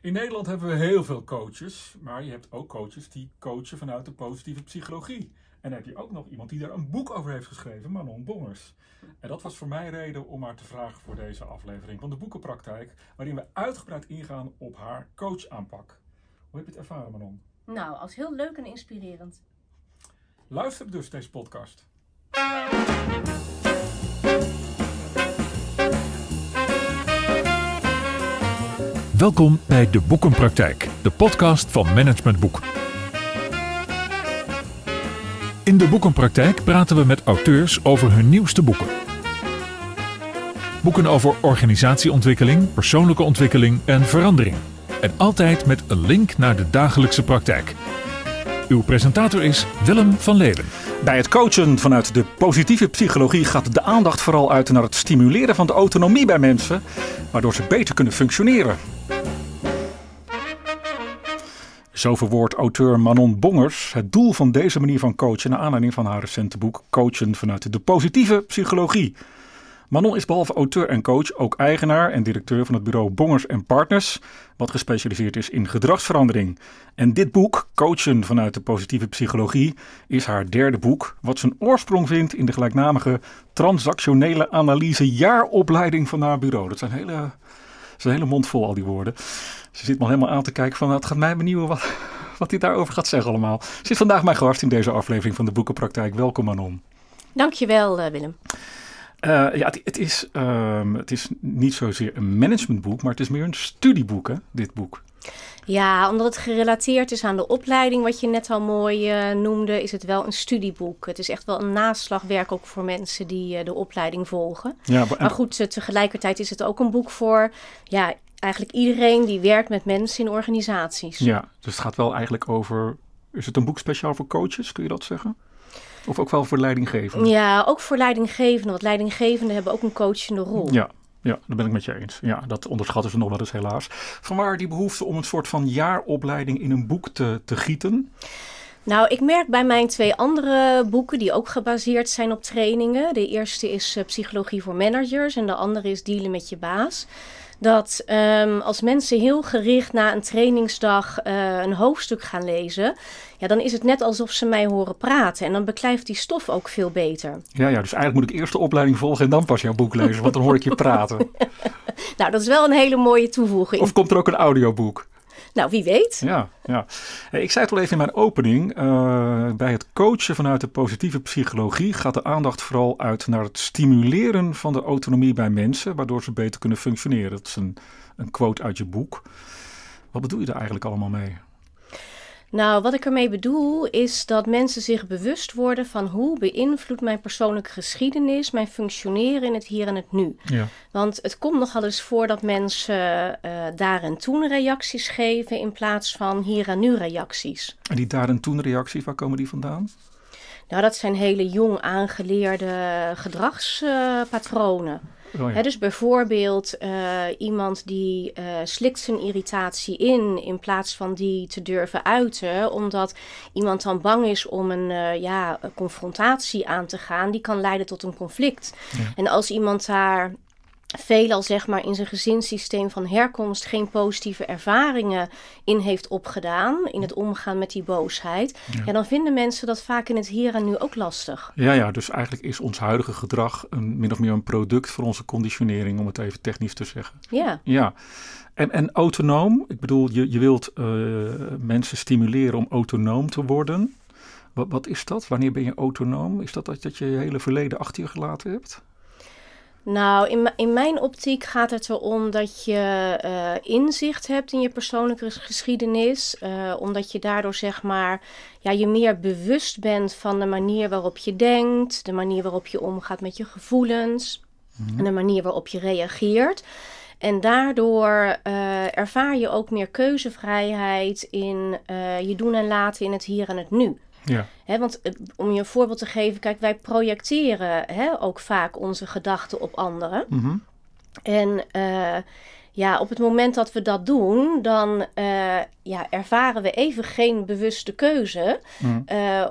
In Nederland hebben we heel veel coaches, maar je hebt ook coaches die coachen vanuit de positieve psychologie. En dan heb je ook nog iemand die daar een boek over heeft geschreven, Manon Bongers. En dat was voor mij reden om haar te vragen voor deze aflevering van de Boekenpraktijk, waarin we uitgebreid ingaan op haar coachaanpak. Hoe heb je het ervaren, Manon? Nou, als heel leuk en inspirerend. Luister dus deze podcast. Welkom bij De Boekenpraktijk, de podcast van Management Boek. In De Boekenpraktijk praten we met auteurs over hun nieuwste boeken. Boeken over organisatieontwikkeling, persoonlijke ontwikkeling en verandering. En altijd met een link naar de dagelijkse praktijk. Uw presentator is Willem van Leeuwen. Bij het coachen vanuit de positieve psychologie gaat de aandacht vooral uit naar het stimuleren van de autonomie bij mensen, waardoor ze beter kunnen functioneren. Zo verwoordt auteur Manon Bongers het doel van deze manier van coachen naar aanleiding van haar recente boek Coachen vanuit de positieve psychologie. Manon is behalve auteur en coach ook eigenaar en directeur van het bureau Bongers Partners, wat gespecialiseerd is in gedragsverandering. En dit boek, Coachen vanuit de positieve psychologie, is haar derde boek, wat zijn oorsprong vindt in de gelijknamige transactionele analyse jaaropleiding van haar bureau. Dat zijn hele, dat hele mond vol al die woorden. Ze zit me al helemaal aan te kijken van, het gaat mij benieuwen wat, wat hij daarover gaat zeggen allemaal. Zit vandaag mij gast in deze aflevering van de Boekenpraktijk. Welkom Manon. Dankjewel eh, Willem. Eh, ja, het, is, ehm, het is niet zozeer een managementboek, maar het is meer een studieboek, dit boek. Ja, omdat het gerelateerd is aan de opleiding, wat je net al mooi eh, noemde, is het wel een studieboek. Het is echt wel een naslagwerk ook voor mensen die de opleiding volgen. Ja, maar, goed, tegelijkertijd is het ook een boek voor ja, eigenlijk iedereen die werkt met mensen in organisaties. Ja, dus het gaat wel eigenlijk over. Is het een boek speciaal voor coaches? Kun je dat zeggen? Of ook wel voor leidinggevenden? Ja, ook voor leidinggevenden. Want leidinggevenden hebben ook een coachende rol. Ja, ja, dat ben ik met je eens. Ja, dat onderschatten ze nog wel eens helaas. Vanwaar die behoefte om een soort van jaaropleiding in een boek te, te gieten? Nou, ik merk bij mijn twee andere boeken, die ook gebaseerd zijn op trainingen. De eerste is eh, Psychologie voor Managers en de andere is Dealen met je baas dat ehm, als mensen heel gericht na een trainingsdag eh, een hoofdstuk gaan lezen, ja, dan is het net alsof ze mij horen praten. En dan beklijft die stof ook veel beter. Ja, ja dus eigenlijk moet ik eerst de opleiding volgen en dan pas jouw boek lezen, want dan hoor ik je praten. nou, dat is wel een hele mooie toevoeging. Of komt er ook een audioboek? Nou, wie weet. Ja, ja. Eh, ik zei het al even in mijn opening. Eh, bij het coachen vanuit de positieve psychologie gaat de aandacht vooral uit naar het stimuleren van de autonomie bij mensen, waardoor ze beter kunnen functioneren. Dat is een, een quote uit je boek. Wat bedoel je daar eigenlijk allemaal mee? Nou, wat ik ermee bedoel is dat mensen zich bewust worden van hoe beïnvloedt mijn persoonlijke geschiedenis mijn functioneren in het hier en het nu. Ja. Want het komt nogal eens voor dat mensen uh, daar en toen reacties geven in plaats van hier en nu reacties. En die daar en toen reacties, waar komen die vandaan? Nou, dat zijn hele jong aangeleerde gedragspatronen. Oh, dus bijvoorbeeld eh, iemand die eh, slikt zijn irritatie in in plaats van die te durven uiten, omdat iemand dan bang is om een eh, ja, confrontatie aan te gaan, die kan leiden tot een conflict. En als iemand daar veelal zeg maar in zijn gezinssysteem van herkomst geen positieve ervaringen in heeft opgedaan in het omgaan met die boosheid, en dan vinden mensen dat vaak in het hier en nu ook lastig. Ja, ja, dus eigenlijk is ons huidige gedrag een, min of meer een product van onze conditionering, om het even technisch te zeggen. Ja. Ja. En, en autonoom, ik bedoel, je, je wilt eh, mensen stimuleren om autonoom te worden. Wat, wat is dat? Wanneer ben je autonoom? Is dat dat, dat je je hele verleden achter je gelaten hebt? Nou, in, in mijn optiek gaat het erom dat je eh, inzicht hebt in je persoonlijke geschiedenis. Eh, omdat je daardoor zeg maar ja, je meer bewust bent van de manier waarop je denkt, de manier waarop je omgaat met je gevoelens mhm. en de manier waarop je reageert. En daardoor eh, ervaar je ook meer keuzevrijheid in je doen en laten in het hier en het nu. Ja. want eh, om je een voorbeeld te geven, kijk, wij projecteren ook vaak onze gedachten op anderen. Mhm. En eh, ja, op het moment dat we dat doen, dan eh, ja, ervaren we even geen bewuste keuze. Mhm.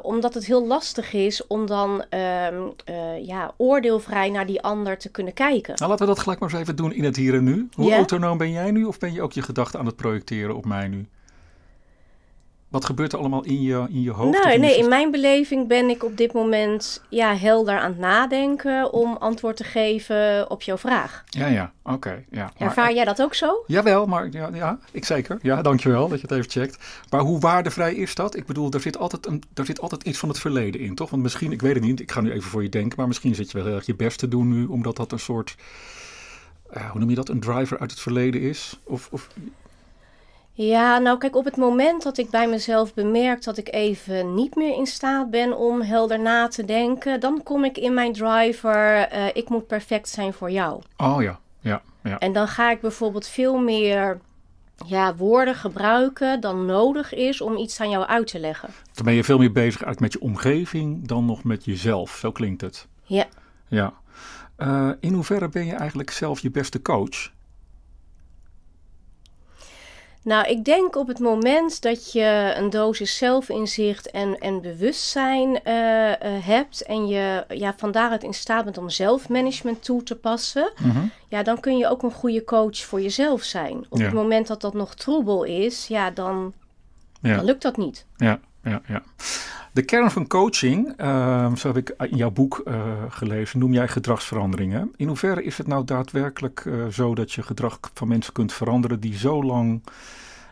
omdat het heel lastig is om dan ehm, ja, oordeelvrij naar die ander te kunnen kijken. Nou, laten we dat gelijk maar eens even doen in het hier en nu. Hoe autonoom ben jij nu of ben je ook je gedachten aan het projecteren op mij nu? Wat gebeurt er allemaal in je, in je hoofd? Nou, nee, in mijn beleving ben ik op dit moment ja, helder aan het nadenken om antwoord te geven op jouw vraag. Ja, ja, oké. ja. Ervaar jij dat ook zo? Jawel, maar ja, ik zeker. Ja, dankjewel dat je het even checkt. Maar hoe waardevrij is dat? Ik bedoel, er zit, altijd een, er zit altijd iets van het verleden in, toch? Want misschien, ik weet het niet, ik ga nu even voor je denken, maar misschien zit je wel heel erg je best te doen nu, omdat dat een soort... Eh, hoe noem je dat, een driver uit het verleden is? Of, of... Ja, nou kijk, op het moment dat ik bij mezelf bemerk dat ik even niet meer in staat ben om helder na te denken, dan kom ik in mijn driver, eh, ik moet perfect zijn voor jou. Oh ja, ja, ja. En dan ga ik bijvoorbeeld veel meer ja, woorden gebruiken dan nodig is om iets aan jou uit te leggen. Dan ben je veel meer bezig met je omgeving dan nog met jezelf, zo klinkt het. Ja. Ja. Eh, in hoeverre ben je eigenlijk zelf je beste coach? Nou, ik denk op het moment dat je een dosis zelfinzicht en, en bewustzijn eh, eh, hebt en je ja, van daaruit in staat bent om zelfmanagement toe te passen, mhm. ja, dan kun je ook een goede coach voor jezelf zijn. Op het moment dat dat nog troebel is, ja, dan, ja. dan lukt dat niet. Ja ja, ja. De kern van coaching, ehm, zo heb ik in jouw boek eh, gelezen, noem jij gedragsveranderingen. In hoeverre is het nou daadwerkelijk eh, zo dat je gedrag van mensen kunt veranderen die zo lang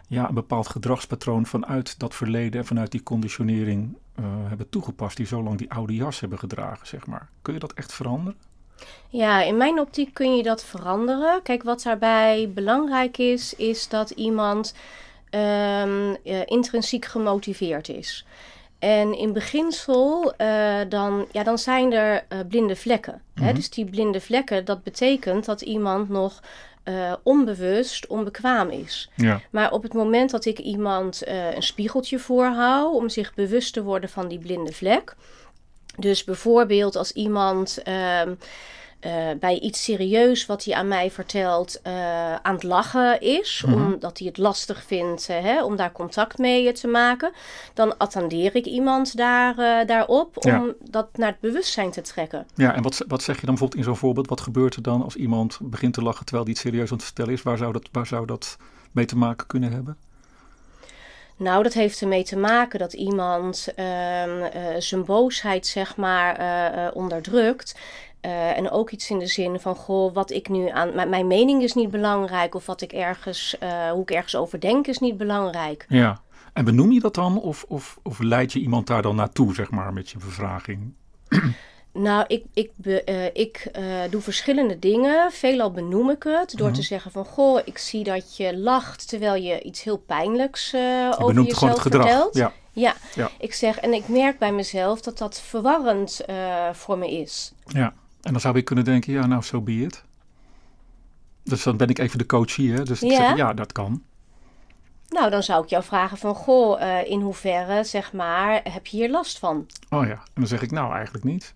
ja, een bepaald gedragspatroon vanuit dat verleden en vanuit die conditionering eh, hebben toegepast, die zo lang die oude jas hebben gedragen, zeg maar. Kun je dat echt veranderen? Ja, in mijn optiek kun je dat veranderen. Kijk, wat daarbij belangrijk is, is dat iemand Ehm, eh, intrinsiek gemotiveerd is. En in beginsel eh, dan, ja, dan zijn er eh, blinde vlekken. hè? Mhm. Dus die blinde vlekken, dat betekent dat iemand nog onbewust onbekwaam is. Ja. Maar op het moment dat ik iemand een spiegeltje voorhoud om zich bewust te worden van die blinde vlek. Dus bijvoorbeeld als iemand. Ehm, eh, bij iets serieus wat hij aan mij vertelt eh, aan het lachen is, mhm. omdat hij het lastig vindt eh, hè, om daar contact mee te maken, dan attendeer ik iemand daar, daarop om dat naar het bewustzijn te trekken. Ja, en wat, wat zeg je dan bijvoorbeeld in zo'n voorbeeld? Wat gebeurt er dan als iemand begint te lachen terwijl hij iets serieus aan het vertellen is? Waar zou dat, waar zou dat mee te maken kunnen hebben? Nou, dat heeft ermee te maken dat iemand ehm, zijn boosheid, zeg maar, onderdrukt. Eh, en ook iets in de zin van, goh, wat ik nu aan. Mijn mening is niet belangrijk. Of wat ik ergens, eh, hoe ik ergens over denk, is niet belangrijk. Ja, en benoem je dat dan? Of, of, of leid je iemand daar dan naartoe, zeg maar, met je bevraging? Nou, ik, ik, eh, ik doe verschillende dingen. Veelal benoem ik het door te mhm. zeggen van... Goh, ik zie dat je lacht terwijl je iets heel pijnlijks je over jezelf vertelt. Ja. ja. Ja. ik zeg... En ik merk bij mezelf dat dat verwarrend voor me is. Ja. En dan zou ik kunnen denken, ja, nou, zo so be it. Dus dan ben ik even de coach hier, dus ja, ik zeg, ja dat kan. Nou, dan zou ik jou vragen van, goh, eh, in hoeverre, zeg maar, heb je hier last van? Oh ja, en dan zeg ik, nou, eigenlijk niet.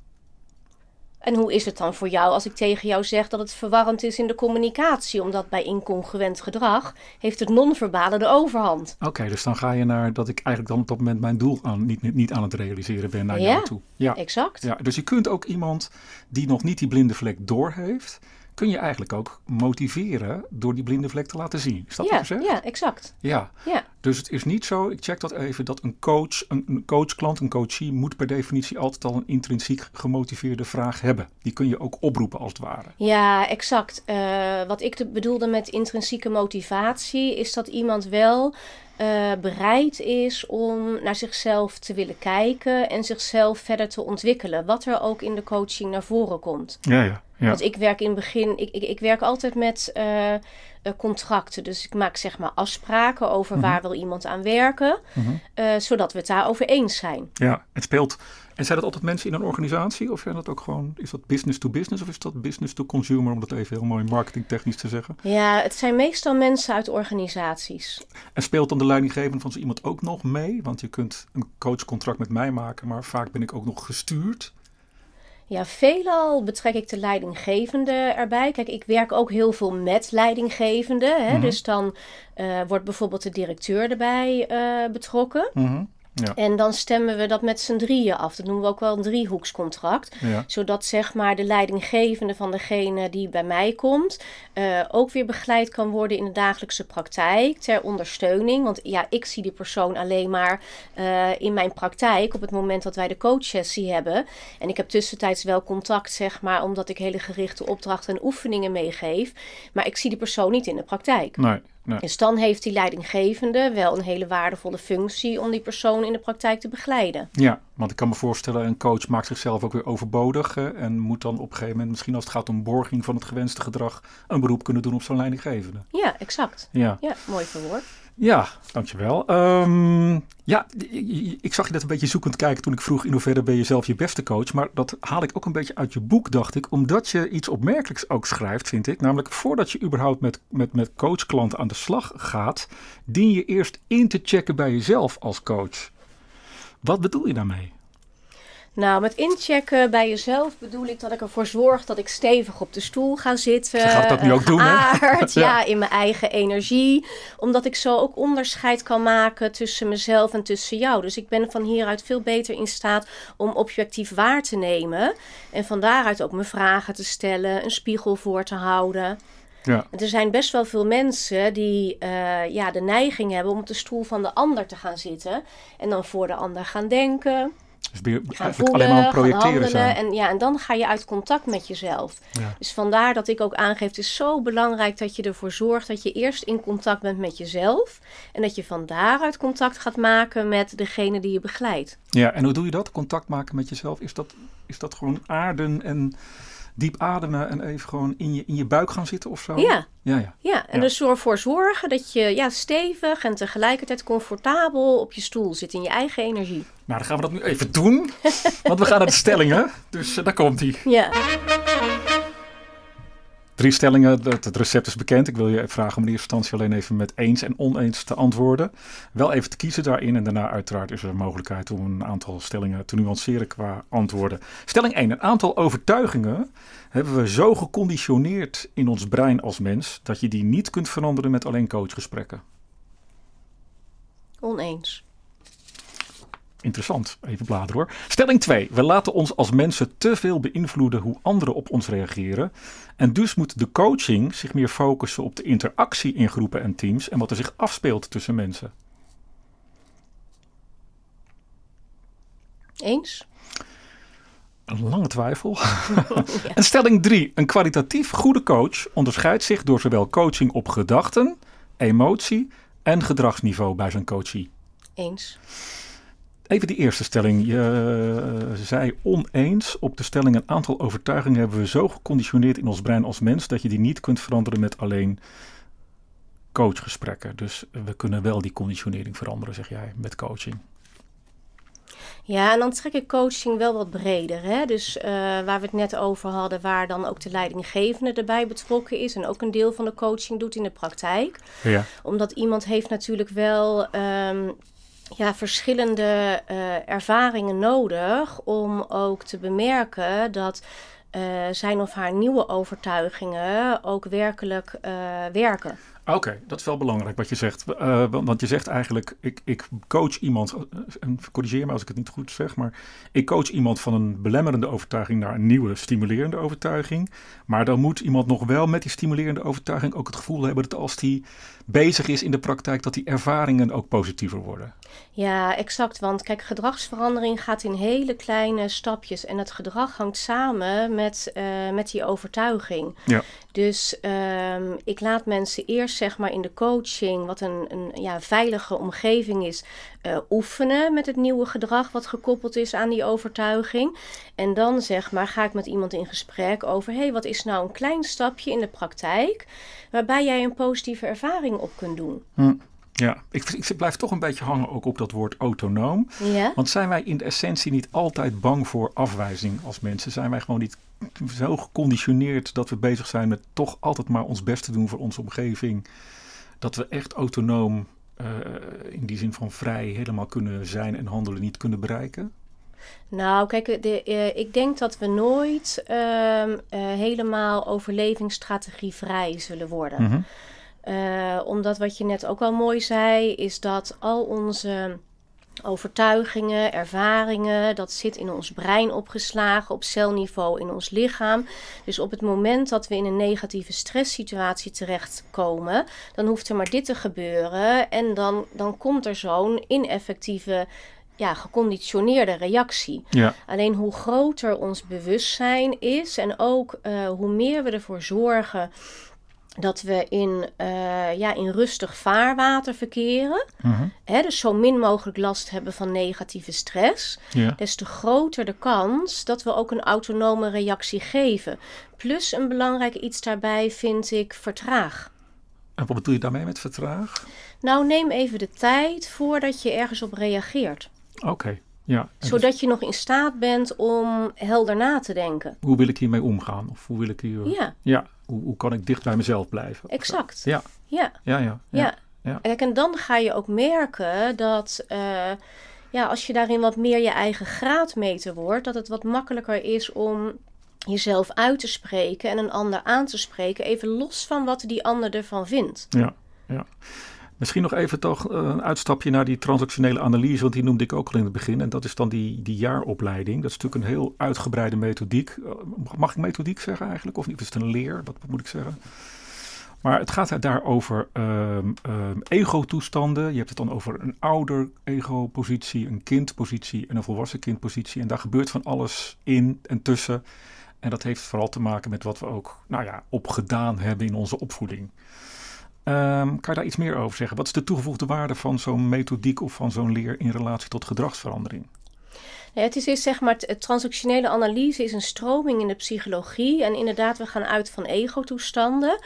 En hoe is het dan voor jou als ik tegen jou zeg dat het verwarrend is in de communicatie? Omdat bij incongruent gedrag heeft het non-verbale de overhand. Oké, dus dan ga je naar dat ik eigenlijk dan op dat moment mijn doel aan, niet, niet aan het realiseren ben naar jou toe. Ja, exact. Ja, dus je kunt ook iemand die nog niet die blinde vlek door heeft, kun je eigenlijk ook motiveren door die blinde vlek te laten zien. Is dat ja, wat Ja, exact. Ja. ja. Dus het is niet zo, ik check dat even, dat een coach, een, coachklant, een coachie moet per definitie altijd al een intrinsiek gemotiveerde vraag hebben. Die kun je ook oproepen als het ware. Ja, exact. Eh, wat ik bedoelde met intrinsieke motivatie is dat iemand wel eh, bereid is om naar zichzelf te willen kijken en zichzelf verder te ontwikkelen. Wat er ook in de coaching naar voren komt. Ja, ja. Want ik werk in het begin, ik, ik, ik werk altijd met eh, eh, contracten. Dus ik maak zeg maar afspraken over mhm. waar wil iemand aan werken, mhm. eh, zodat we het daarover eens zijn. Ja, het speelt. En zijn dat altijd mensen in een organisatie? Of zijn dat ook gewoon, is dat business to business of is dat business to consumer, om dat even heel mooi marketingtechnisch te zeggen? Ja, het zijn meestal mensen uit organisaties. En speelt dan de leidinggevende van zo iemand ook nog mee? Want je kunt een coachcontract met mij maken, maar vaak ben ik ook nog gestuurd ja, veelal betrek ik de leidinggevende erbij. Kijk, ik werk ook heel veel met leidinggevenden. Hè? Mhm. Dus dan eh, wordt bijvoorbeeld de directeur erbij eh, betrokken. Mm en dan stemmen we dat met z'n drieën af. Dat noemen we ook wel een driehoekscontract. Zodat zeg maar de leidinggevende van degene die bij mij komt eh, ook weer begeleid kan worden in de dagelijkse praktijk ter ondersteuning. Want ja, ik zie die persoon alleen maar eh, in mijn praktijk op het moment dat wij de coachsessie hebben. En ik heb tussentijds wel contact zeg maar omdat ik hele gerichte opdrachten en oefeningen meegeef. Maar ik zie die persoon niet in de praktijk. Nee. Dus dan heeft die leidinggevende wel een hele waardevolle functie om die persoon in de praktijk te begeleiden. Ja, want ik kan me voorstellen, een coach maakt zichzelf ook weer overbodig en moet dan op een gegeven moment, misschien als het gaat om borging van het gewenste gedrag, een beroep kunnen doen op zo'n leidinggevende. Ja, exact. Ja, ja mooi verwoord. Ja, dankjewel. Ehm, ja, ik zag je dat een beetje zoekend kijken toen ik vroeg in hoeverre ben je zelf je beste coach. Maar dat haal ik ook een beetje uit je boek, dacht ik. Omdat je iets opmerkelijks ook schrijft, vind ik. Namelijk voordat je überhaupt met, met, met coachklanten aan de slag gaat, dien je eerst in te checken bij jezelf als coach. Wat bedoel je daarmee? Nou, met inchecken bij jezelf bedoel ik dat ik ervoor zorg dat ik stevig op de stoel ga zitten. Ze gaat dat nu ook doen, eh, hè? ja. in mijn eigen energie. Omdat ik zo ook onderscheid kan maken tussen mezelf en tussen jou. Dus ik ben van hieruit veel beter in staat om objectief waar te nemen. En van daaruit ook mijn vragen te stellen, een spiegel voor te houden. Ja. Er zijn best wel veel mensen die eh, ja, de neiging hebben om op de stoel van de ander te gaan zitten. En dan voor de ander gaan denken. Dus gaan voelen, alleen maar projecteren En, ja, en dan ga je uit contact met jezelf. Dus vandaar dat ik ook aangeef, het is zo belangrijk dat je ervoor zorgt dat je eerst in contact bent met jezelf. En dat je van daaruit contact gaat maken met degene die je begeleidt. Ja, en hoe doe je dat? Contact maken met jezelf? Is dat, is dat gewoon aarden en diep ademen en even gewoon in je, in je buik gaan zitten of zo? Ja. Ja, ja. ja en ja. Dus ervoor zorgen dat je ja, stevig en tegelijkertijd comfortabel op je stoel zit in je eigen energie. Nou, dan gaan we dat nu even doen, want we gaan naar de stellingen. Dus eh, daar komt hij. Ja. Drie stellingen, het, het, recept is bekend. Ik wil je vragen om in eerste instantie alleen even met eens en oneens te antwoorden. Wel even te kiezen daarin en daarna uiteraard is er mogelijkheid om een aantal stellingen te nuanceren qua antwoorden. Stelling 1. Een aantal overtuigingen hebben we zo geconditioneerd in ons brein als mens dat je die niet kunt veranderen met alleen coachgesprekken. Oneens. Interessant. Even bladeren hoor. Stelling 2. We laten ons als mensen te veel beïnvloeden hoe anderen op ons reageren. En dus moet de coaching zich meer focussen op de interactie in groepen en teams en wat er zich afspeelt tussen mensen. Eens? Een lange twijfel. En stelling 3. Een kwalitatief goede coach onderscheidt zich door zowel coaching op gedachten, emotie en gedragsniveau bij zijn coachie. Eens. Even die eerste stelling. Je eh, zei oneens. Op de stelling een aantal overtuigingen hebben we zo geconditioneerd in ons brein als mens dat je die niet kunt veranderen met alleen coachgesprekken. Dus we kunnen wel die conditionering veranderen, zeg jij, met coaching. Ja, en dan trek ik coaching wel wat breder. Hè? Dus eh, waar we het net over hadden, waar dan ook de leidinggevende erbij betrokken is en ook een deel van de coaching doet in de praktijk. Ja. Omdat iemand heeft natuurlijk wel. Ehm, ja, verschillende eh, ervaringen nodig om ook te bemerken dat eh, zijn of haar nieuwe overtuigingen ook werkelijk eh, werken. Oké, dat is wel belangrijk wat je zegt. want je zegt eigenlijk, ik, ik coach iemand, en corrigeer me als ik het niet goed zeg, maar ik coach iemand van een belemmerende overtuiging naar een nieuwe stimulerende overtuiging. Maar dan moet iemand nog wel met die stimulerende overtuiging ook het gevoel hebben dat als die bezig is in de praktijk, dat die ervaringen ook positiever worden. Ja, exact. Want kijk, gedragsverandering gaat in hele kleine stapjes. En het gedrag hangt samen met, eh, met die overtuiging. Ja. Dus ehm, ik laat mensen eerst zeg maar in de coaching, wat een, een ja, veilige omgeving is, eh, oefenen met het nieuwe gedrag wat gekoppeld is aan die overtuiging. En dan zeg maar ga ik met iemand in gesprek over hé, hey, wat is nou een klein stapje in de praktijk waarbij jij een positieve ervaring op kunt doen. Hm. Ja, ik, ik, blijf toch een beetje hangen ook op dat woord autonoom. Ja. Want zijn wij in de essentie niet altijd bang voor afwijzing als mensen? Zijn wij gewoon niet zo geconditioneerd dat we bezig zijn met toch altijd maar ons best te doen voor onze omgeving? Dat we echt autonoom eh, in die zin van vrij helemaal kunnen zijn en handelen niet kunnen bereiken? Nou, kijk, eh, ik denk dat we nooit ehm, eh, helemaal overlevingsstrategievrij zullen worden. Mhm. omdat wat je net ook al mooi zei, is dat al onze overtuigingen, ervaringen. Dat zit in ons brein opgeslagen, op celniveau in ons lichaam. Dus op het moment dat we in een negatieve stresssituatie terechtkomen, dan hoeft er maar dit te gebeuren. En dan, dan komt er zo'n ineffectieve. Ja, geconditioneerde reactie. Alleen hoe groter ons bewustzijn is en ook eh, hoe meer we ervoor zorgen dat we in, eh, ja, in rustig vaarwater verkeren. Mhm. Hè, dus zo min mogelijk last hebben van negatieve stress. Ja. Des te groter de kans dat we ook een autonome reactie geven. Plus een belangrijk iets daarbij vind ik vertraag. En wat bedoel je daarmee met vertraag? Nou, neem even de tijd voordat je ergens op reageert. Oké. Ja, dus Zodat je nog in staat bent om helder na te denken. Hoe wil ik hiermee omgaan? Of hoe wil ik hier... Ja. ja hoe, kan ik dicht bij mezelf blijven? Exact. Ja. Ja. Ja, ja. ja. En, dan ga je ook merken dat eh, ja, als je daarin wat meer je eigen graad meten wordt, dat het wat makkelijker is om jezelf uit te spreken en een ander aan te spreken, even los van wat die ander ervan vindt. Ja, ja. Misschien nog even toch eh, een uitstapje naar die transactionele analyse, want die noemde ik ook al in het begin. En dat is dan die, die jaaropleiding. Dat is natuurlijk een heel uitgebreide methodiek. Eh, mag ik methodiek zeggen eigenlijk? Of niet? Is het een leer? Wat moet ik zeggen? Maar het gaat daar over um, ego-toestanden. Je hebt het dan over een ouder ego-positie, een kindpositie en een volwassen kindpositie. En daar gebeurt van alles in en tussen. En dat heeft vooral te maken met wat we ook nou ja, opgedaan hebben in onze opvoeding. Ehm, kan je daar iets meer over zeggen? Wat is de toegevoegde waarde van zo'n methodiek of van zo'n leer in relatie tot gedragsverandering? het is, dus, zeg maar, transactionele analyse is een stroming in de psychologie. En inderdaad, we gaan uit van ego-toestanden.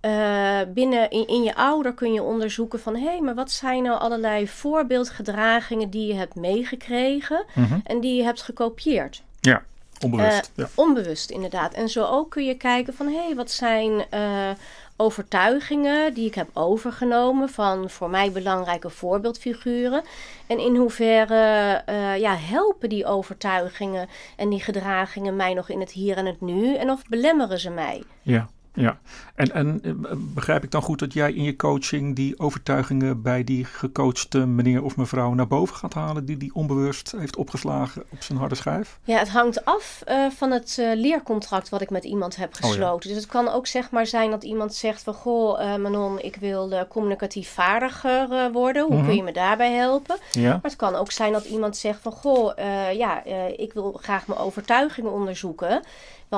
Eh, binnen in, je ouder kun je onderzoeken van hé, hey, maar wat zijn nou allerlei voorbeeldgedragingen die je hebt meegekregen mhm. en die je hebt gekopieerd? Ja, onbewust. Eh, onbewust, inderdaad. En zo ook kun je kijken van hé, hey, wat zijn. Eh, overtuigingen die ik heb overgenomen van voor mij belangrijke voorbeeldfiguren. En in hoeverre eh, ja, helpen die overtuigingen en die gedragingen mij nog in het hier en het nu en of belemmeren ze mij? Ja. Ja, en, en eh, begrijp ik dan goed dat jij in je coaching die overtuigingen bij die gecoachte meneer of mevrouw naar boven gaat halen, die die onbewust heeft opgeslagen op zijn harde schijf? Ja, het hangt af eh, van het eh, leercontract wat ik met iemand heb oh gesloten. Dus het kan ook zeg maar zijn dat iemand zegt van goh Manon, ik wil communicatief vaardiger worden, hoe mhm. kun je me daarbij helpen? Ja. Maar het kan ook zijn dat iemand zegt van goh, ja, ik wil graag mijn overtuigingen onderzoeken.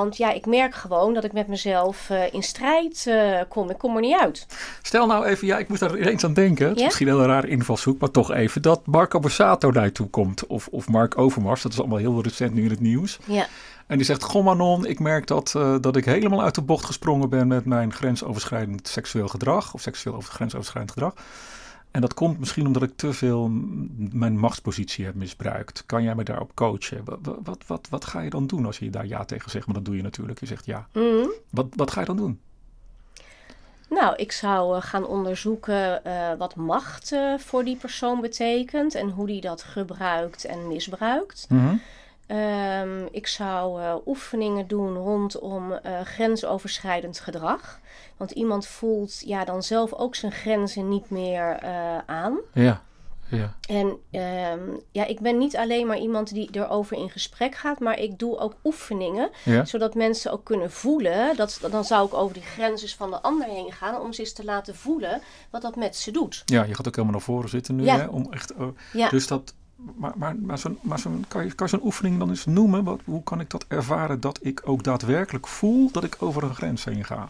Want ja, ik merk gewoon dat ik met mezelf eh, in strijd eh, kom. Ik kom er niet uit. Stel nou even, ja, ik moest daar eens aan denken. Het is misschien een heel raar invalshoek, maar toch even. Dat Marco Borsato daartoe komt. Of, of Mark Overmars. Dat is allemaal heel recent nu in het nieuws. Ja. En die zegt, goh Manon, ik merk dat, eh, dat ik helemaal uit de bocht gesprongen ben... met mijn grensoverschrijdend seksueel gedrag. Of seksueel over, grensoverschrijdend gedrag. En dat komt misschien omdat ik te veel mijn machtspositie heb misbruikt. Kan jij me daarop coachen? Wat, wat, wat, wat ga je dan doen als je daar ja tegen zegt? Maar dat doe je natuurlijk. Je zegt ja. Mm-hmm. Wat, wat ga je dan doen? Nou, ik zou eh, gaan onderzoeken eh, wat macht eh, voor die persoon betekent en hoe die dat gebruikt en misbruikt. Mm Ehm, ik zou eh, oefeningen doen rondom eh, grensoverschrijdend gedrag. Want iemand voelt ja, dan zelf ook zijn grenzen niet meer eh, aan. Ja. Ja. En ehm, ja, ik ben niet alleen maar iemand die erover in gesprek gaat, maar ik doe ook oefeningen, zodat mensen ook kunnen voelen. Dat, dan zou ik over die grenzen van de ander heen gaan, om ze eens te laten voelen wat dat met ze doet. Ja, je gaat ook helemaal naar voren zitten nu, hè? Om echt, ja. Dus dat, maar, maar, maar, zo maar kan je, zo'n oefening dan eens noemen? Wat, hoe kan ik dat ervaren dat ik ook daadwerkelijk voel dat ik over een grens heen ga?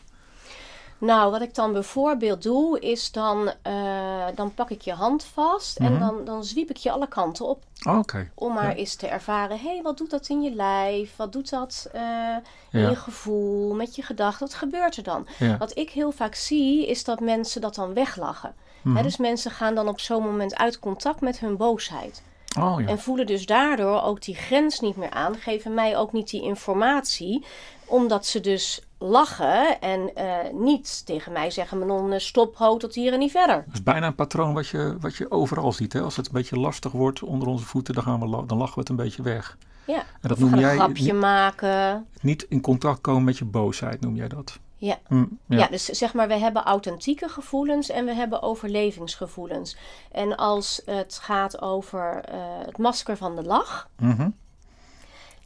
Nou, wat ik dan bijvoorbeeld doe, is dan, eh, dan pak ik je hand vast en mhm. dan, dan zwiep ik je alle kanten op. Ah, Om maar eens te ervaren, hé, hey, wat doet dat in je lijf? Wat doet dat eh, in je gevoel, met je gedachten? Wat gebeurt er dan? Wat ik heel vaak zie, is dat mensen dat dan weglachen. Mm dus mensen gaan dan op zo'n moment uit contact met hun boosheid. Oh, ja. En voelen dus daardoor ook die grens niet meer aan, geven mij ook niet die informatie, omdat ze dus lachen en eh, niet tegen mij zeggen: Manon, eh, stop, ho, tot hier en niet verder. Dat is bijna een patroon wat je, wat je overal ziet. Hè? Als het een beetje lastig wordt onder onze voeten, dan, gaan we dan lachen we het een beetje weg. Ja, en dat noem jij. Een grapje maken. Niet in contact komen met je boosheid, noem jij dat? Hm, ja. ja. dus zeg maar, we hebben authentieke gevoelens en we hebben overlevingsgevoelens. En als het gaat over eh, het masker van de lach, mhm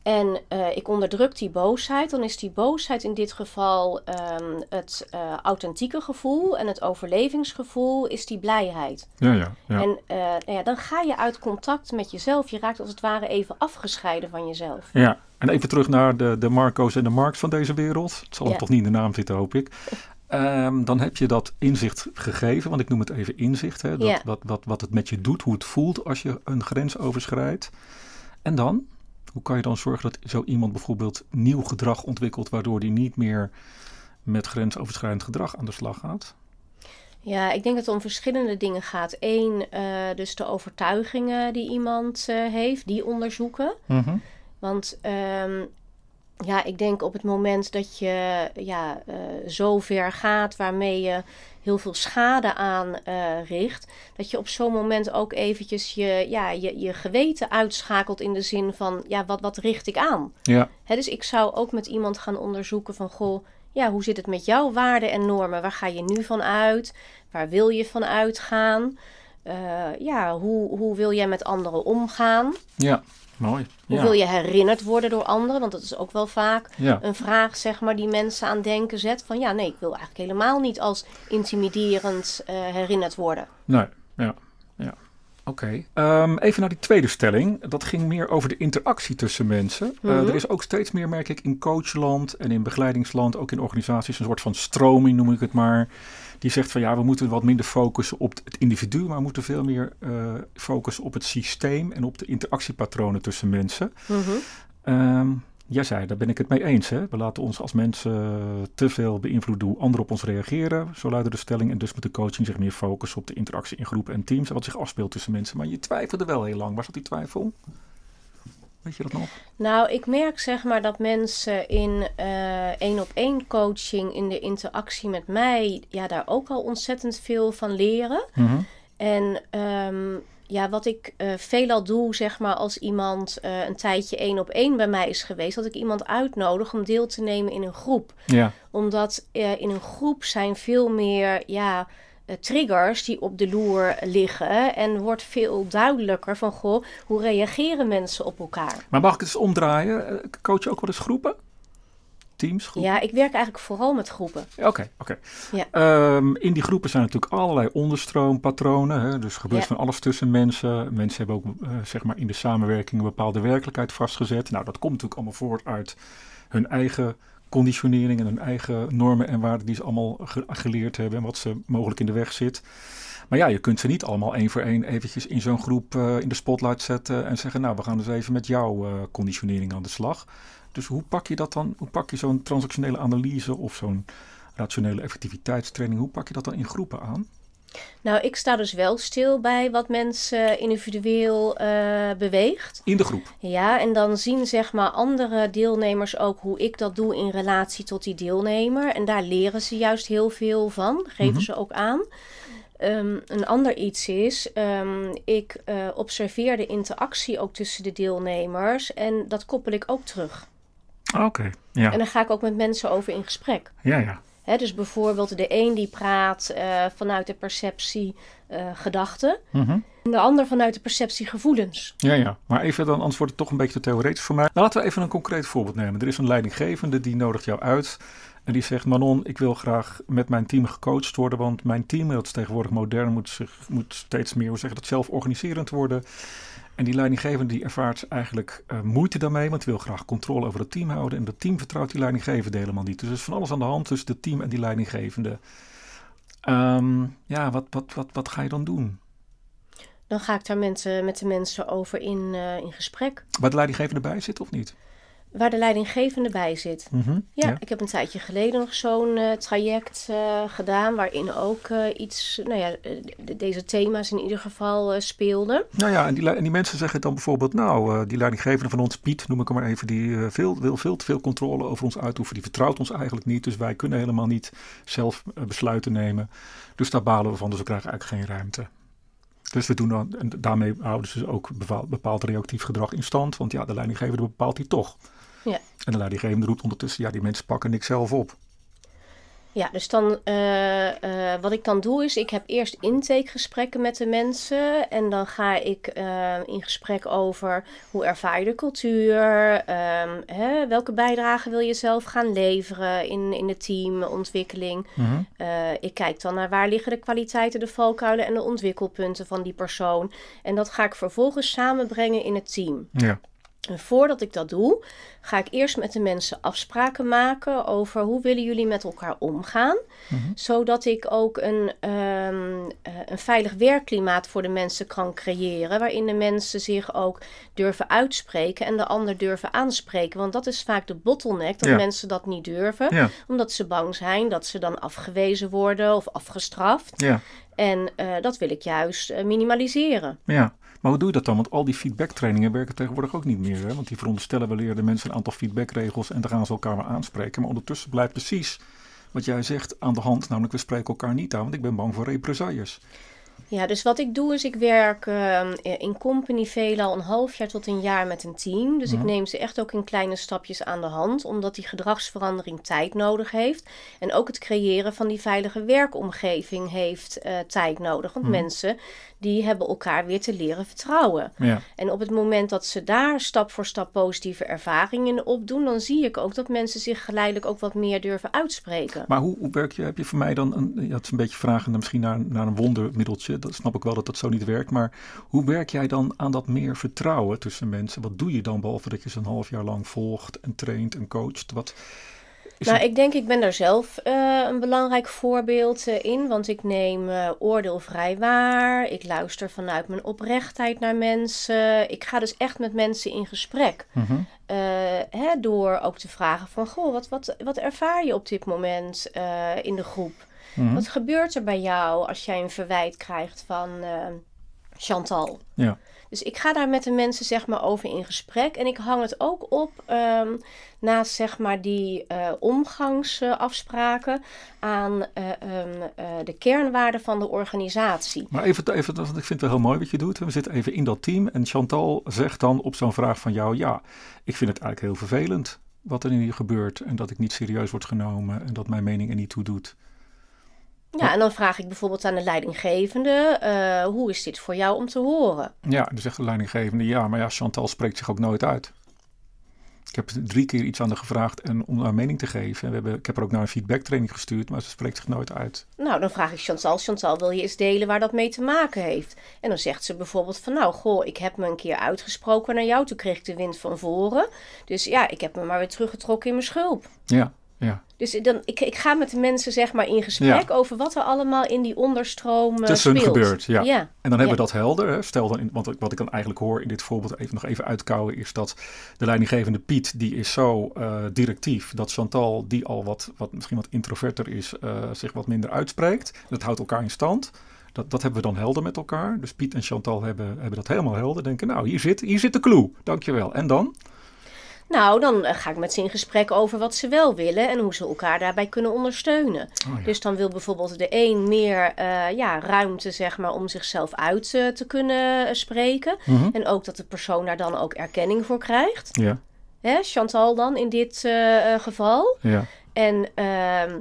en eh, ik onderdruk die boosheid, dan is die boosheid in dit geval ehm, het eh, authentieke gevoel en het overlevingsgevoel is die blijheid. Ja, ja, ja. En eh, nou ja, dan ga je uit contact met jezelf. Je raakt als het ware even afgescheiden van jezelf. Ja, en even terug naar de, de Marco's en de Marks van deze wereld. Het zal hem toch niet in de naam zitten, hoop ik. Ehm, dan heb je dat inzicht gegeven, want ik noem het even inzicht. Hè, dat, wat, wat, wat het met je doet, hoe het voelt als je een grens overschrijdt. En dan? Hoe kan je dan zorgen dat zo iemand bijvoorbeeld nieuw gedrag ontwikkelt, waardoor die niet meer met grensoverschrijdend gedrag aan de slag gaat? Ja, ik denk dat het om verschillende dingen gaat. Eén, eh, dus de overtuigingen die iemand eh, heeft, die onderzoeken. Mhm. Want um, ja, ik denk op het moment dat je ja, eh, zo ver gaat waarmee je heel veel schade aan eh, richt, dat je op zo'n moment ook eventjes je, ja, je, je geweten uitschakelt in de zin van, ja, wat, wat richt ik aan? Ja. Hè, dus ik zou ook met iemand gaan onderzoeken van, goh, ja, hoe zit het met jouw waarden en normen? Waar ga je nu van uit? Waar wil je van uitgaan? Eh, ja, hoe, hoe wil jij met anderen omgaan? Ja. Mooi. Hoe wil je herinnerd worden door anderen? Want dat is ook wel vaak een vraag, zeg maar, die mensen aan denken zet. Van ja, nee, ik wil eigenlijk helemaal niet als intimiderend eh, herinnerd worden. Nee, ja. ja. Oké. Ehm, even naar die tweede stelling. Dat ging meer over de interactie tussen mensen. Eh, mhm. er is ook steeds meer, merk ik, in coachland en in begeleidingsland, ook in organisaties, een soort van stroming, noem ik het maar die zegt van ja, we moeten wat minder focussen op het individu, maar we moeten veel meer eh, focussen op het systeem en op de interactiepatronen tussen mensen. Mm -hmm. Jij zei, daar ben ik het mee eens. Hè? We laten ons als mensen te veel beïnvloeden hoe anderen op ons reageren. Zo luidde de stelling. En dus moet de coaching zich meer focussen op de interactie in groepen en teams. En wat zich afspeelt tussen mensen. Maar je twijfelde wel heel lang. Waar zat die twijfel? Weet je dat nog? Nou, ik merk zeg maar dat mensen in één op één coaching, in de interactie met mij, ja, daar ook al ontzettend veel van leren. Mhm. En ehm, ja, wat ik eh, veelal doe, zeg maar, als iemand eh, een tijdje één op één bij mij is geweest, dat ik iemand uitnodig om deel te nemen in een groep. Ja. Omdat eh, in een groep zijn veel meer, ja eh, triggers die op de loer liggen. En wordt veel duidelijker van, goh, hoe reageren mensen op elkaar? Maar mag ik het eens omdraaien? Eh, coach je ook wel eens groepen? Teams, groepen? Ja, ik werk eigenlijk vooral met groepen. Oké, oké. Ja. Ehm, in die groepen zijn natuurlijk allerlei onderstroompatronen. Hè? Dus er gebeurt van alles tussen mensen. Mensen hebben ook eh, zeg maar in de samenwerking een bepaalde werkelijkheid vastgezet. Nou, dat komt natuurlijk allemaal voort uit hun eigen conditionering en hun eigen normen en waarden die ze allemaal geleerd hebben en wat ze mogelijk in de weg zit. Maar ja, je kunt ze niet allemaal één voor één eventjes in zo'n groep eh, in de spotlight zetten en zeggen, nou, we gaan dus even met jouw eh, conditionering aan de slag. Dus hoe pak je dat dan? Hoe pak je zo'n transactionele analyse of zo'n rationele effectiviteitstraining, hoe pak je dat dan in groepen aan? Nou, ik sta dus wel stil bij wat mensen individueel eh, beweegt. In de groep. Ja, en dan zien zeg maar andere deelnemers ook hoe ik dat doe in relatie tot die deelnemer. En daar leren ze juist heel veel van, geven mhm. ze ook aan. Ehm, een ander iets is, ehm, ik eh, observeer de interactie ook tussen de deelnemers en dat koppel ik ook terug. Oké, ja. En dan ga ik ook met mensen over in gesprek. Ja, ja dus bijvoorbeeld de een die praat eh, vanuit de perceptie eh, gedachten. Mhm. En de ander vanuit de perceptie gevoelens. Ja, ja. Maar even dan antwoord het toch een beetje te theoretisch voor mij. Nou, laten we even een concreet voorbeeld nemen. Er is een leidinggevende die nodigt jou uit. En die zegt, Manon, ik wil graag met mijn team gecoacht worden. Want mijn team, dat is tegenwoordig modern, moet, zich, moet steeds meer hoe zeg, dat zelforganiserend worden. En die leidinggevende die ervaart eigenlijk eh, moeite daarmee, want wil graag controle over het team houden. En dat team vertrouwt die leidinggevende helemaal niet. Dus er is van alles aan de hand tussen het team en die leidinggevende. Ehm, ja, wat, wat, wat, wat ga je dan doen? Dan ga ik daar mensen, met de mensen over in, eh, in gesprek. Waar de leidinggevende bij zit of niet? waar de leidinggevende bij zit. Mhm, ja, ik heb een tijdje geleden nog zo'n eh, traject eh, gedaan, waarin ook eh, iets, nou ja, deze thema's in ieder geval speelden. Nou ja, en die, en die, mensen zeggen dan bijvoorbeeld, nou, die leidinggevende van ons, Piet, noem ik hem maar even, die veel, wil veel te veel controle over ons uitoefenen, die vertrouwt ons eigenlijk niet, dus wij kunnen helemaal niet zelf besluiten nemen. Dus daar balen we van, dus we krijgen eigenlijk geen ruimte. Dus we doen dan, en daarmee houden ze dus ook bepaald, bepaald reactief gedrag in stand, want ja, de leidinggevende bepaalt die toch. Ja. En de leidinggevende roept ondertussen, ja, die mensen pakken niks zelf op. Ja, dus dan, eh, eh, wat ik dan doe is, ik heb eerst intakegesprekken met de mensen en dan ga ik eh, in gesprek over hoe ervaar je de cultuur, ehm, hè, welke bijdrage wil je zelf gaan leveren in, in het teamontwikkeling. Mhm. ik kijk dan naar waar liggen de kwaliteiten, de valkuilen en de ontwikkelpunten van die persoon en dat ga ik vervolgens samenbrengen in het team. Ja. En voordat ik dat doe, ga ik eerst met de mensen afspraken maken over hoe willen jullie met elkaar omgaan. Mhm. Zodat ik ook een, ehm, eh, een veilig werkklimaat voor de mensen kan creëren. Waarin de mensen zich ook durven uitspreken en de ander durven aanspreken. Want dat is vaak de bottleneck, dat mensen dat niet durven. Omdat ze bang zijn dat ze dan afgewezen worden of afgestraft. Ja. En eh, dat wil ik juist eh, minimaliseren. Ja. Maar hoe doe je dat dan? Want al die feedbacktrainingen werken tegenwoordig ook niet meer. Hè? Want die veronderstellen we leren de mensen een aantal feedbackregels en dan gaan ze elkaar maar aanspreken. Maar ondertussen blijft precies wat jij zegt aan de hand. Namelijk, we spreken elkaar niet aan, want ik ben bang voor represailles. Ja, dus wat ik doe is ik werk eh, in company veelal een half jaar tot een jaar met een team. Dus ik mhm. neem ze echt ook in kleine stapjes aan de hand, omdat die gedragsverandering tijd nodig heeft. En ook het creëren van die veilige werkomgeving heeft eh, tijd nodig. Want mhm. mensen die hebben elkaar weer te leren vertrouwen. Ja. En op het moment dat ze daar stap voor stap positieve ervaringen op doen, dan zie ik ook dat mensen zich geleidelijk ook wat meer durven uitspreken. Maar hoe, hoe werk je? Heb je voor mij dan, een, je is een beetje vragen misschien naar, naar een wondermiddeltje, dat snap ik wel dat dat zo niet werkt, maar hoe werk jij dan aan dat meer vertrouwen tussen mensen? Wat doe je dan behalve dat je ze een half jaar lang volgt en traint en coacht? Wat nou, ik denk, ik ben daar zelf eh, een belangrijk voorbeeld eh, in. Want ik neem uh, eh, oordeel vrij waar. Ik luister vanuit mijn oprechtheid naar mensen. Ik ga dus echt met mensen in gesprek. Mhm. hè, door ook te vragen van, goh, wat, wat, wat ervaar je op dit moment in de groep? Mhm. Wat gebeurt er bij jou als jij een verwijt krijgt van Chantal? Ja. Dus ik ga daar met de mensen zeg maar over in gesprek. En ik hang het ook op ehm, naast zeg maar die eh, omgangsafspraken aan eh, ehm, eh, de kernwaarden van de organisatie. Maar even, even, want ik vind het heel mooi wat je doet. We zitten even in dat team en Chantal zegt dan op zo'n vraag van jou, ja, ik vind het eigenlijk heel vervelend wat er nu gebeurt en dat ik niet serieus word genomen en dat mijn mening er niet toe doet. Ja, en dan vraag ik bijvoorbeeld aan de leidinggevende, eh, hoe is dit voor jou om te horen? Ja, dan zegt de leidinggevende, ja, maar ja, Chantal spreekt zich ook nooit uit. Ik heb drie keer iets aan haar gevraagd en om haar mening te geven. We hebben, ik heb haar ook naar een feedbacktraining gestuurd, maar ze spreekt zich nooit uit. Nou, dan vraag ik Chantal, Chantal, wil je eens delen waar dat mee te maken heeft? En dan zegt ze bijvoorbeeld van, nou, goh, ik heb me een keer uitgesproken naar jou, toen kreeg ik de wind van voren. Dus ja, ik heb me maar weer teruggetrokken in mijn schulp. Ja, ja. Dus dan, ik, ik ga met de mensen zeg maar in gesprek over wat er allemaal in die onderstroom uh, Tussen speelt. gebeurt, ja. ja. En dan hebben we dat helder. Hè. Stel dan, want wat ik dan eigenlijk hoor in dit voorbeeld even nog even uitkouwen... is dat de leidinggevende Piet, die is zo uh, directief... dat Chantal, die al wat, wat misschien wat introverter is, eh, zich wat minder uitspreekt. Dat houdt elkaar in stand. Dat, dat hebben we dan helder met elkaar. Dus Piet en Chantal hebben, hebben dat helemaal helder. Denken, nou, hier zit, hier zit de clue. Dankjewel. En dan? Nou, dan eh, ga ik met ze in gesprek over wat ze wel willen en hoe ze elkaar daarbij kunnen ondersteunen. Oh, dus dan wil bijvoorbeeld de een meer eh, ja, ruimte zeg maar, om zichzelf uit eh, te kunnen spreken. Mhm. En ook dat de persoon daar dan ook erkenning voor krijgt. Ja. Hè, Chantal dan in dit geval. Ja. En ehm,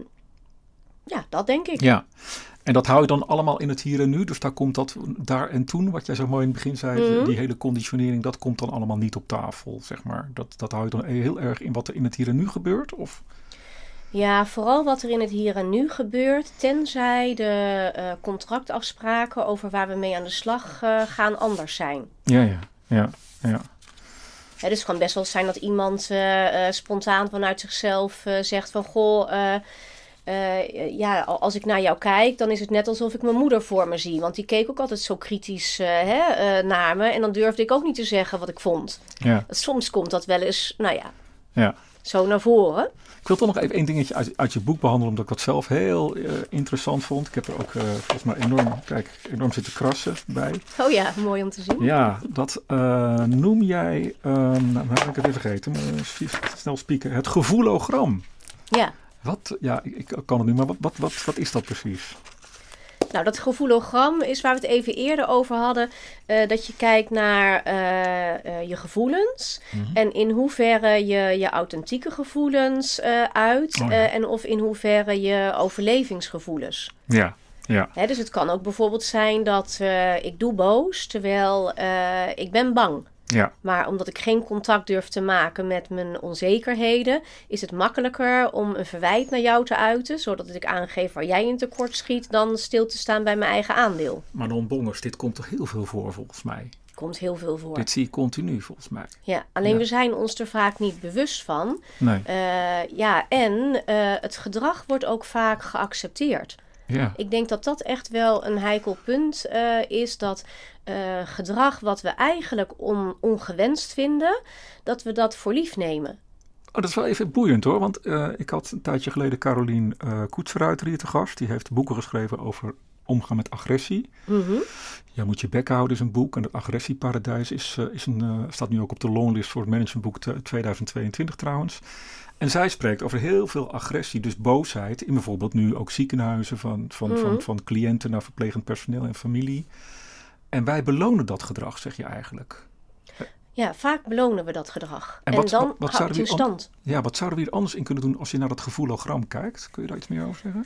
ja, dat denk ik. Ja. En dat hou je dan allemaal in het hier en nu. Dus daar komt dat daar en toen, wat jij zo mooi in het begin zei, mhm. die hele conditionering, dat komt dan allemaal niet op tafel, zeg maar. Dat, dat hou je dan heel erg in wat er in het hier en nu gebeurt? Of? Ja, vooral wat er in het hier en nu gebeurt, tenzij de eh, contractafspraken over waar we mee aan de slag eh, gaan anders zijn. Ja, ja, ja, ja. Het dus het kan best wel zijn dat iemand eh, spontaan vanuit zichzelf zegt van goh uh, ja, als ik naar jou kijk, dan is het net alsof ik mijn moeder voor me zie. Want die keek ook altijd zo kritisch eh, hè, eh, naar me. En dan durfde ik ook niet te zeggen wat ik vond. Ja. Soms komt dat wel eens, nou ja, ja. zo naar voren. Ik wil toch nog even één dingetje uit, uit je boek behandelen, omdat ik dat zelf heel interessant vond. Ik heb er ook volgens mij enorm, kijk, enorm zitten krassen bij. Oh ja, mooi om te zien. Ja, dat noem jij, ehm, nou, nou heb ik het weer vergeten, maar, snel spieken, het gevoelogram. Ja. Wat, ja, ik, ik kan het nu, maar wat, wat, wat, is dat precies? Nou, dat gevoelogram is waar we het even eerder over hadden. Eh, dat je kijkt naar eh, eh, je gevoelens. Mhm. En in hoeverre je je authentieke gevoelens uit. Oh en of in hoeverre je overlevingsgevoelens. Ja, ja. Hè, dus het kan ook bijvoorbeeld zijn dat ik doe boos terwijl ik ben bang. Ja. Maar omdat ik geen contact durf te maken met mijn onzekerheden, is het makkelijker om een verwijt naar jou te uiten, zodat ik aangeef waar jij in tekort schiet, dan stil te staan bij mijn eigen aandeel. Maar dan bongers, dit komt toch heel veel voor volgens mij? Komt heel veel voor. Dit zie ik continu volgens mij. Ja, alleen we zijn ons er vaak niet bewust van. Nee. Eh, ja, en eh, het gedrag wordt ook vaak geaccepteerd. Ja. Ik denk dat dat echt wel een heikel punt eh, is. Dat eh, gedrag wat we eigenlijk ongewenst vinden, dat we dat voor lief nemen. Oh, dat is wel even boeiend hoor, want eh, ik had een tijdje geleden Carolien uh, Koetseruiter hier te gast. Die heeft boeken geschreven over omgaan met agressie. Mm Ja, moet je bek houden is een boek en het agressieparadijs is, is een, staat nu ook op de longlist voor het managementboek 2022 trouwens. En zij spreekt over heel veel agressie, dus boosheid, in bijvoorbeeld nu ook ziekenhuizen van, van, van, mhm. van cliënten naar verplegend personeel en familie. En wij belonen dat gedrag, zeg je eigenlijk. Ja, vaak belonen we dat gedrag. En, dan wat, houdt het stand. Ja, wat zouden we hier anders in kunnen doen als je naar dat gevoelogram kijkt? Kun je daar iets meer over zeggen?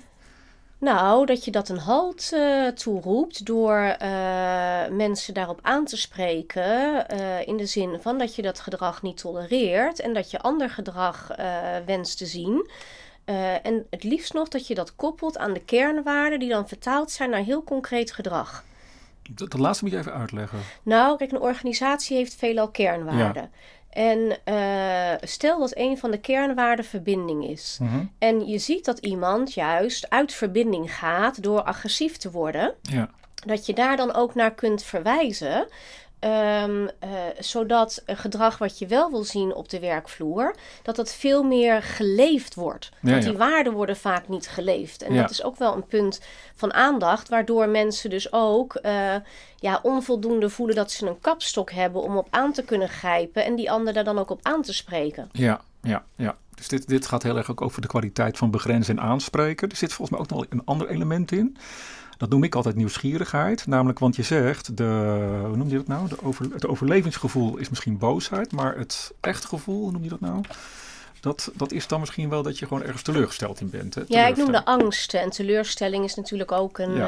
Nou, dat je dat een halt uh, eh, toeroept door eh, mensen daarop aan te spreken. Eh, in de zin van dat je dat gedrag niet tolereert en dat je ander gedrag wenst te zien. en het liefst nog dat je dat koppelt aan de kernwaarden die dan vertaald zijn naar heel concreet gedrag. Dat, dat laatste moet je even uitleggen. Nou, kijk, een organisatie heeft veelal kernwaarden. Ja. En eh, stel dat een van de kernwaarden verbinding is. Mhm. En je ziet dat iemand juist uit verbinding gaat door agressief te worden. Ja. Dat je daar dan ook naar kunt verwijzen. Um, uh, zodat gedrag wat je wel wil zien op de werkvloer, dat dat veel meer geleefd wordt. Want die waarden worden vaak niet geleefd. En dat is ook wel een punt van aandacht, waardoor mensen dus ook eh, ja, onvoldoende voelen dat ze een kapstok hebben om op aan te kunnen grijpen en die ander daar dan ook op aan te spreken. Ja, ja, ja. Dus dit, dit gaat heel erg ook over de kwaliteit van begrenzen en aanspreken. Er zit volgens mij ook nog een ander element in. Dat noem ik altijd nieuwsgierigheid. Namelijk, want je zegt, de, hoe noem je dat nou? De over, het overlevingsgevoel is misschien boosheid, maar het echt gevoel, hoe noem je dat nou? Dat, dat is dan misschien wel dat je gewoon ergens teleurgesteld in bent. Ja, ik noem de angsten. En teleurstelling is natuurlijk ook een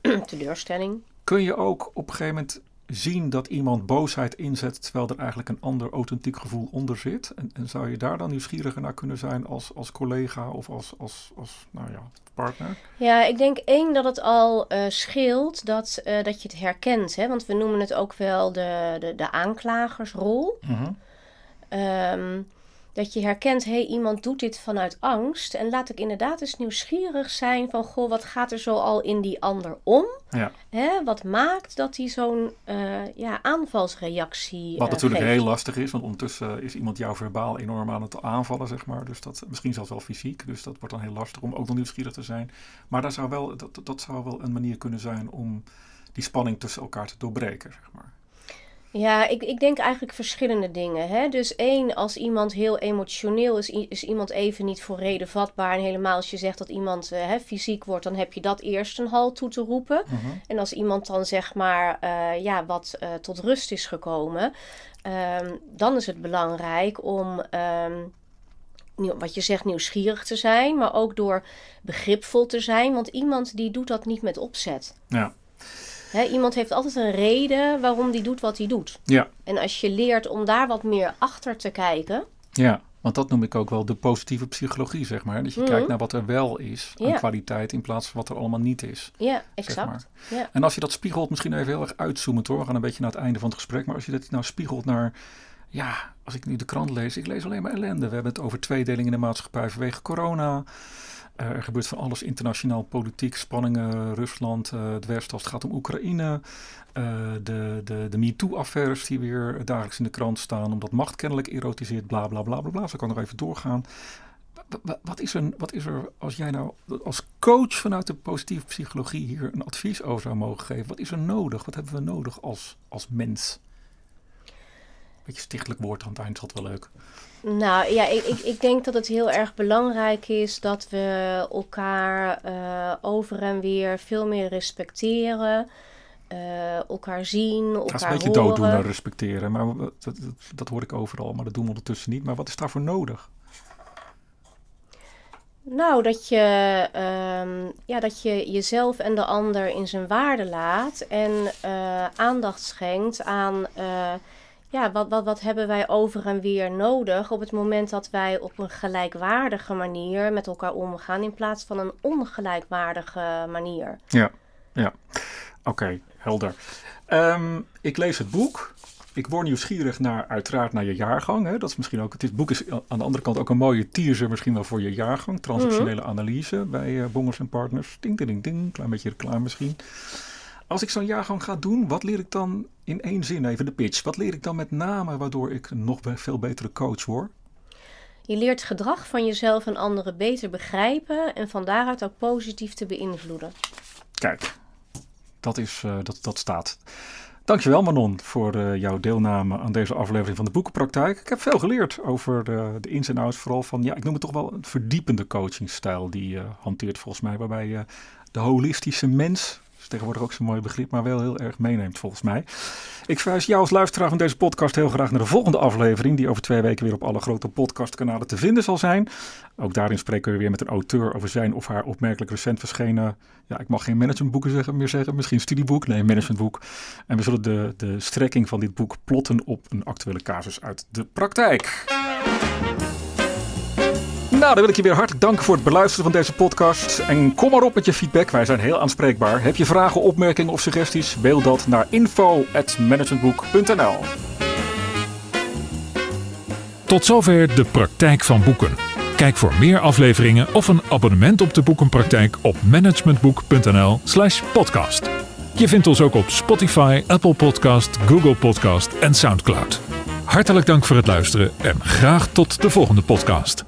eh, teleurstelling. Kun je ook op een gegeven moment zien dat iemand boosheid inzet terwijl er eigenlijk een ander authentiek gevoel onder zit? En, zou je daar dan nieuwsgieriger naar kunnen zijn als, als collega of als, als, als nou ja, partner? Ja, ik denk één dat het al eh, scheelt dat, eh, dat je het herkent. Hè? Want we noemen het ook wel de, de, de aanklagersrol. Mhm. Ehm, dat je herkent, hé, hey, iemand doet dit vanuit angst. En laat ik inderdaad eens nieuwsgierig zijn van, goh, wat gaat er zo al in die ander om? Hè, wat maakt dat hij zo'n eh, ja, aanvalsreactie Wat eh, natuurlijk heel lastig is, want ondertussen is iemand jou verbaal enorm aan het aanvallen, zeg maar. Dus dat, misschien zelfs wel fysiek, dus dat wordt dan heel lastig om ook nog nieuwsgierig te zijn. Maar daar zou wel, dat, dat zou wel een manier kunnen zijn om die spanning tussen elkaar te doorbreken, zeg maar. Ja, ik, ik denk eigenlijk verschillende dingen. Hè? Dus één, als iemand heel emotioneel is, is iemand even niet voor reden vatbaar. En helemaal als je zegt dat iemand eh, hè, fysiek wordt, dan heb je dat eerst een hal toe te roepen. Mhm. En als iemand dan zeg maar eh, ja, wat eh, tot rust is gekomen, ehm, dan is het belangrijk om. Ehm, wat je zegt, nieuwsgierig te zijn, maar ook door begripvol te zijn. Want iemand die doet dat niet met opzet. Ja iemand heeft altijd een reden waarom die doet wat hij doet. Ja. En als je leert om daar wat meer achter te kijken. Ja, want dat noem ik ook wel de positieve psychologie, zeg maar. Dat je kijkt mhm. naar wat er wel is en kwaliteit in plaats van wat er allemaal niet is. Ja, exact. ja. En als je dat spiegelt, misschien even heel erg uitzoomen hoor. We gaan een beetje naar het einde van het gesprek. Maar als je dat nou spiegelt naar ja, als ik nu de krant lees, ik lees alleen maar ellende. We hebben het over tweedeling in de maatschappij vanwege corona er gebeurt van alles internationaal, politiek, spanningen, Rusland, eh, het Westen als het gaat om Oekraïne. Eh, de de, de MeToo-affaires die weer dagelijks in de krant staan, omdat macht kennelijk erotiseert, bla bla bla bla bla. Zo kan nog even doorgaan. Wat is, een, wat is er, als jij nou als coach vanuit de positieve psychologie hier een advies over zou mogen geven, wat is er nodig? Wat hebben we nodig als, als mens? beetje stichtelijk woord aan het eind is wel leuk. Nou ja, ik, ik, ik, denk dat het heel erg belangrijk is dat we elkaar eh, over en weer veel meer respecteren. Eh, elkaar zien, elkaar Dat is een beetje horen. respecteren. Maar dat, dat, dat, hoor ik overal, maar dat doen we ondertussen niet. Maar wat is daarvoor nodig? Nou, dat je, ehm, ja, dat je jezelf en de ander in zijn waarde laat en eh, aandacht schenkt aan ja, wat, wat, wat hebben wij over en weer nodig op het moment dat wij op een gelijkwaardige manier met elkaar omgaan in plaats van een ongelijkwaardige manier? Ja, ja. Oké, helder. Ehm, ik lees het boek. Ik word nieuwsgierig naar, uiteraard, naar je jaargang. Hè. Dat is misschien ook, dit boek is aan de andere kant ook een mooie teaser misschien wel voor je jaargang. Transactionele mhm. analyse bij eh, Bongers en Partners. Ding, ding, ding, ding. Klein beetje reclame misschien. Als ik zo'n jaargang ga doen, wat leer ik dan in één zin even de pitch? Wat leer ik dan met name waardoor ik nog veel betere coach word? Je leert gedrag van jezelf en anderen beter begrijpen en van daaruit ook positief te beïnvloeden. Kijk, dat, is, eh, dat, dat staat. Dankjewel Manon voor eh, jouw deelname aan deze aflevering van de Boekenpraktijk. Ik heb veel geleerd over de ins en outs, vooral van, ja, ik noem het toch wel een verdiepende coachingstijl die je hanteert volgens mij, waarbij je de holistische mens tegenwoordig ook zo'n mooi begrip, maar wel heel erg meeneemt volgens mij. Ik verwijs jou als luisteraar van deze podcast heel graag naar de volgende aflevering, die over twee weken weer op alle grote podcastkanalen te vinden zal zijn. Ook daarin spreken we weer met een auteur over zijn of haar opmerkelijk recent verschenen, ja, ik mag geen managementboeken zeggen, meer zeggen, misschien studieboek, nee, managementboek. En we zullen de, de strekking van dit boek plotten op een actuele casus uit de praktijk nou, dan wil ik je weer hartelijk danken voor het beluisteren van deze podcast. En kom maar op met je feedback, wij zijn heel aanspreekbaar. Heb je vragen, opmerkingen of suggesties? Mail dat naar info.managementboek.nl Tot zover de praktijk van boeken. Kijk voor meer afleveringen of een abonnement op de boekenpraktijk op managementboek.nl slash podcast. Je vindt ons ook op Spotify, Apple Podcast, Google Podcast en Soundcloud. Hartelijk dank voor het luisteren en graag tot de volgende podcast.